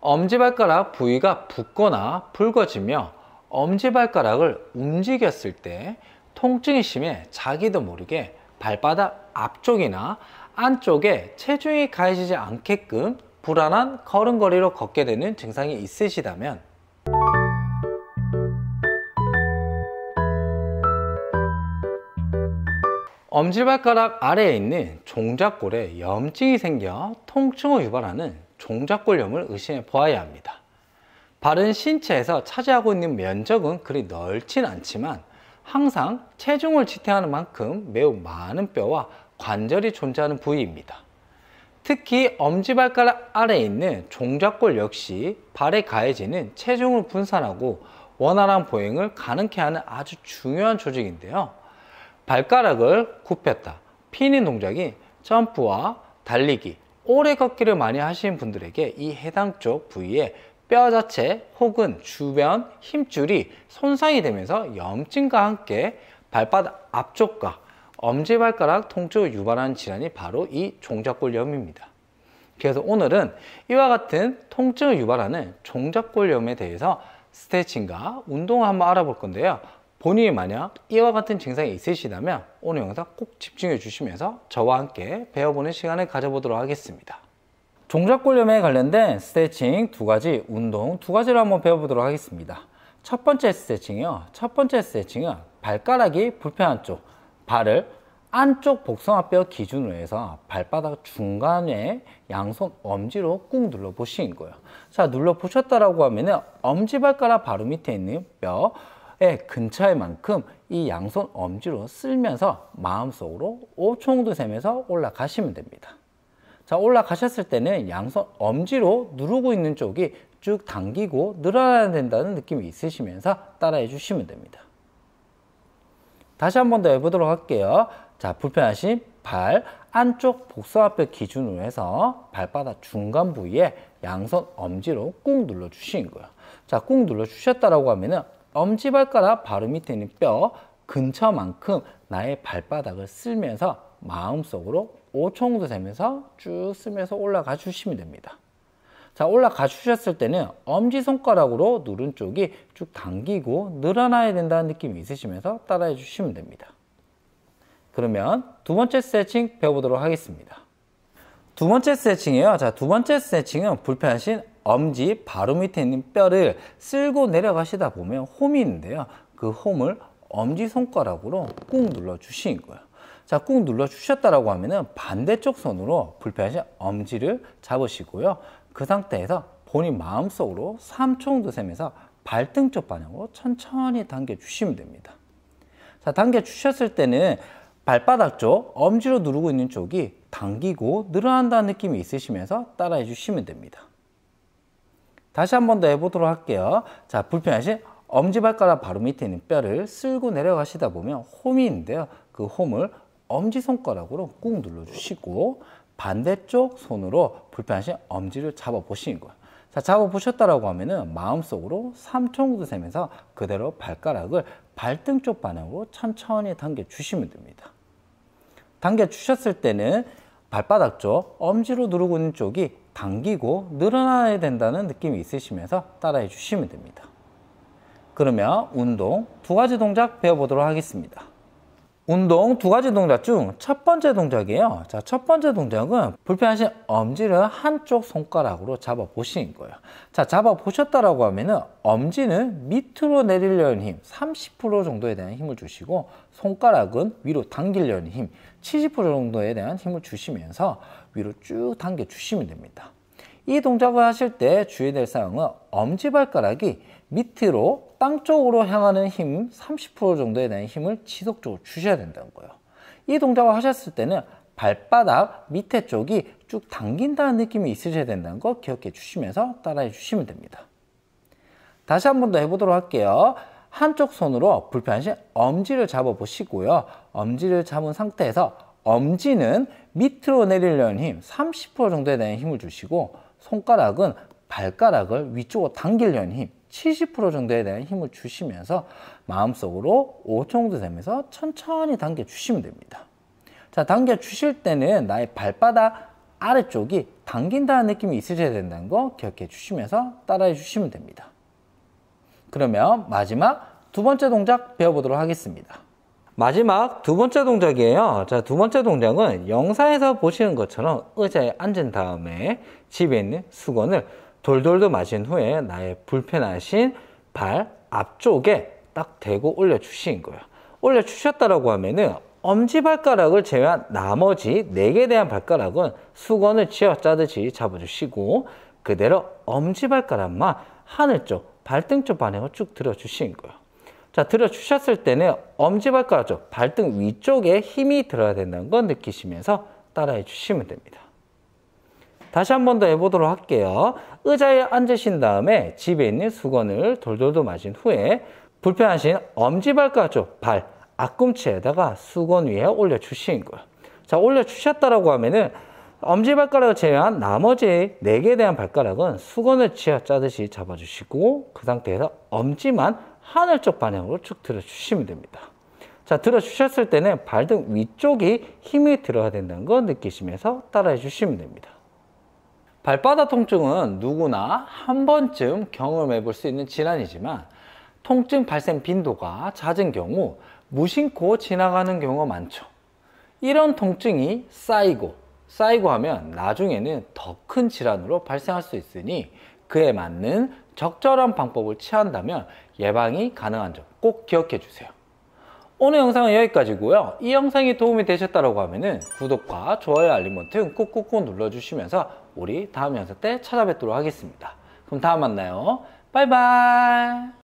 엄지발가락 부위가 붓거나 붉어지며 엄지발가락을 움직였을 때 통증이 심해 자기도 모르게 발바닥 앞쪽이나 안쪽에 체중이 가해지지 않게끔 불안한 걸음걸이로 걷게 되는 증상이 있으시다면 엄지발가락 아래에 있는 종자골에 염증이 생겨 통증을 유발하는 종잡골염을 의심해 보아야 합니다. 발은 신체에서 차지하고 있는 면적은 그리 넓진 않지만 항상 체중을 지탱하는 만큼 매우 많은 뼈와 관절이 존재하는 부위입니다. 특히 엄지발가락 아래에 있는 종잡골 역시 발에 가해지는 체중을 분산하고 원활한 보행을 가능케 하는 아주 중요한 조직인데요. 발가락을 굽혔다, 피는 동작이 점프와 달리기, 오래 걷기를 많이 하시는 분들에게 이 해당 쪽 부위에 뼈 자체 혹은 주변 힘줄이 손상이 되면서 염증과 함께 발바닥 앞쪽과 엄지발가락 통증을 유발하는 질환이 바로 이 종잡골염입니다. 그래서 오늘은 이와 같은 통증을 유발하는 종잡골염에 대해서 스트레칭과 운동을 한번 알아볼 건데요. 본인이 만약 이와 같은 증상이 있으시다면 오늘 영상 꼭 집중해 주시면서 저와 함께 배워보는 시간을 가져보도록 하겠습니다. 종잡골염에 관련된 스트레칭 두 가지, 운동 두 가지를 한번 배워보도록 하겠습니다. 첫 번째 스트레칭이요. 첫 번째 스트레칭은 발가락이 불편한 쪽, 발을 안쪽 복숭아뼈 기준으로 해서 발바닥 중간에 양손 엄지로 꾹 눌러 보시는 거예요. 자, 눌러 보셨다라고 하면은 엄지발가락 바로 밑에 있는 뼈, 에 근처에 만큼 이 양손 엄지로 쓸면서 마음속으로 5초 세면서 올라가시면 됩니다. 자 올라가셨을 때는 양손 엄지로 누르고 있는 쪽이 쭉 당기고 늘어나야 된다는 느낌이 있으시면서 따라해 주시면 됩니다. 다시 한 번 더 해보도록 할게요. 자 불편하신 발 안쪽 복서아뼈 기준으로 해서 발바닥 중간 부위에 양손 엄지로 꾹 눌러 주시는 거예요. 자꾹 눌러 주셨다라고 하면은 엄지발가락 발음 밑에 있는 뼈 근처만큼 나의 발바닥을 쓸면서 마음속으로 5초 정도 되면서 쭉 쓰면서 올라가 주시면 됩니다. 자 올라가 주셨을 때는 엄지손가락으로 누른 쪽이 쭉 당기고 늘어나야 된다는 느낌이 있으시면서 따라해 주시면 됩니다. 그러면 두 번째 스트레칭 배워보도록 하겠습니다. 두 번째 스트레칭이에요. 자, 두 번째 스트레칭은 불편하신 엄지 바로 밑에 있는 뼈를 쓸고 내려가시다 보면 홈이 있는데요. 그 홈을 엄지손가락으로 꾹 눌러주신 거예요. 자, 꾹 눌러주셨다라고 하면은 반대쪽 손으로 불편하신 엄지를 잡으시고요. 그 상태에서 본인 마음속으로 3초 정도 세면서 발등 쪽 방향으로 천천히 당겨주시면 됩니다. 자, 당겨주셨을 때는 발바닥 쪽 엄지로 누르고 있는 쪽이 당기고 늘어난다는 느낌이 있으시면서 따라해 주시면 됩니다. 다시 한 번 더 해보도록 할게요. 자, 불편하신 엄지발가락 바로 밑에 있는 뼈를 쓸고 내려가시다 보면 홈이있는데요그 홈을 엄지손가락으로 꾹 눌러주시고 반대쪽 손으로 불편하신 엄지를 잡아보시는 거예요. 자, 잡아보셨다라고 하면은 마음속으로 3총구도 세면서 그대로 발가락을 발등 쪽 방향으로 천천히 당겨주시면 됩니다. 당겨주셨을 때는 발바닥 쪽 엄지로 누르고 있는 쪽이 당기고 늘어나야 된다는 느낌이 있으시면서 따라해 주시면 됩니다. 그러면 운동 두 가지 동작 배워보도록 하겠습니다. 운동 두 가지 동작 중 첫 번째 동작이에요. 자, 첫 번째 동작은 불편하신 엄지를 한쪽 손가락으로 잡아 보시는 거예요. 자, 잡아 보셨다라고 하면은 엄지는 밑으로 내리려는 힘, 30% 정도에 대한 힘을 주시고 손가락은 위로 당기려는 힘, 70% 정도에 대한 힘을 주시면서 위로 쭉 당겨 주시면 됩니다. 이 동작을 하실 때 주의될 사항은 엄지발가락이 밑으로 땅 쪽으로 향하는 힘 30% 정도에 대한 힘을 지속적으로 주셔야 된다는 거예요. 이 동작을 하셨을 때는 발바닥 밑에 쪽이 쭉 당긴다는 느낌이 있으셔야 된다는 거 기억해 주시면서 따라해 주시면 됩니다. 다시 한 번 더 해보도록 할게요. 한쪽 손으로 불편하신 엄지를 잡아 보시고요. 엄지를 잡은 상태에서 엄지는 밑으로 내리려는 힘 30% 정도에 대한 힘을 주시고 손가락은 발가락을 위쪽으로 당기려는 힘70% 정도에 대한 힘을 주시면서 마음속으로 5초 정도 되면서 천천히 당겨 주시면 됩니다. 자, 당겨 주실 때는 나의 발바닥 아래쪽이 당긴다는 느낌이 있으셔야 된다는 거 기억해 주시면서 따라해 주시면 됩니다. 그러면 마지막 두 번째 동작 배워보도록 하겠습니다. 마지막 두 번째 동작이에요. 자, 두 번째 동작은 영상에서 보시는 것처럼 의자에 앉은 다음에 집에 있는 수건을 돌돌도 마신 후에 나의 불편하신 발 앞쪽에 딱 대고 올려주신 거예요. 올려주셨다라고 하면은 엄지발가락을 제외한 나머지 4 개에 대한 발가락은 수건을 쥐어 짜듯이 잡아주시고 그대로 엄지발가락만 하늘 쪽, 발등 쪽반응을쭉 들어주신 거예요. 자, 들어주셨을 때는 엄지발가락 쪽, 발등 위쪽에 힘이 들어야 된다는 걸 느끼시면서 따라해 주시면 됩니다. 다시 한 번 더 해보도록 할게요. 의자에 앉으신 다음에 집에 있는 수건을 돌돌돌 마신 후에 불편하신 엄지발가락 쪽 발, 앞꿈치에다가 수건 위에 올려주시는 거예요. 자, 올려주셨다라고 하면은 엄지발가락을 제외한 나머지 4개에 대한 발가락은 수건을 지어 짜듯이 잡아주시고 그 상태에서 엄지만 하늘 쪽 방향으로 쭉 들어주시면 됩니다. 자, 들어주셨을 때는 발등 위쪽이 힘이 들어야 된다는 거 느끼시면서 따라해 주시면 됩니다. 발바닥 통증은 누구나 한 번쯤 경험해 볼 수 있는 질환이지만 통증 발생 빈도가 잦은 경우 무심코 지나가는 경우가 많죠. 이런 통증이 쌓이고 쌓이고 하면 나중에는 더 큰 질환으로 발생할 수 있으니 그에 맞는 적절한 방법을 취한다면 예방이 가능한 점 꼭 기억해 주세요. 오늘 영상은 여기까지고요. 이 영상이 도움이 되셨다고 하면 은 구독과 좋아요 알림 버튼 꾹꾹꾹 눌러주시면서 우리 다음 영상 때 찾아뵙도록 하겠습니다. 그럼 다음 만나요. 바이바이